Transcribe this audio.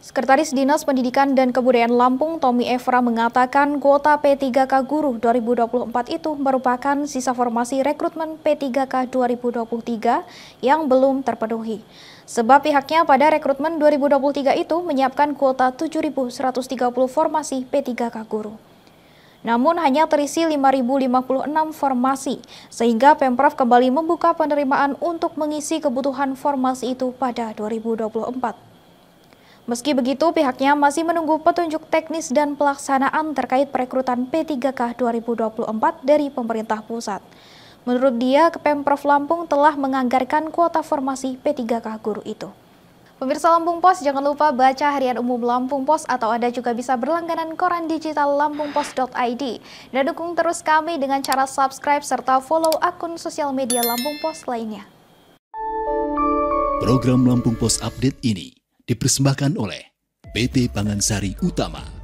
Sekretaris Dinas Pendidikan dan Kebudayaan Lampung, Tommy Evra mengatakan kuota P3K Guru 2024 itu merupakan sisa formasi rekrutmen P3K 2023 yang belum terpenuhi. Sebab pihaknya pada rekrutmen 2023 itu menyiapkan kuota 7.130 formasi P3K Guru. Namun hanya terisi 5.056 formasi, sehingga Pemprov kembali membuka penerimaan untuk mengisi kebutuhan formasi itu pada 2024. Meski begitu, pihaknya masih menunggu petunjuk teknis dan pelaksanaan terkait perekrutan P3K 2024 dari pemerintah pusat. Menurut dia, Pemprov Lampung telah menganggarkan kuota formasi P3K guru itu. Pemirsa Lampung Pos, jangan lupa baca harian umum Lampung Pos atau Anda juga bisa berlangganan koran digital lampungpos.id. Dan dukung terus kami dengan cara subscribe serta follow akun sosial media Lampung Pos lainnya. Program Lampung Pos Update ini dipersembahkan oleh PT Pangansari Utama.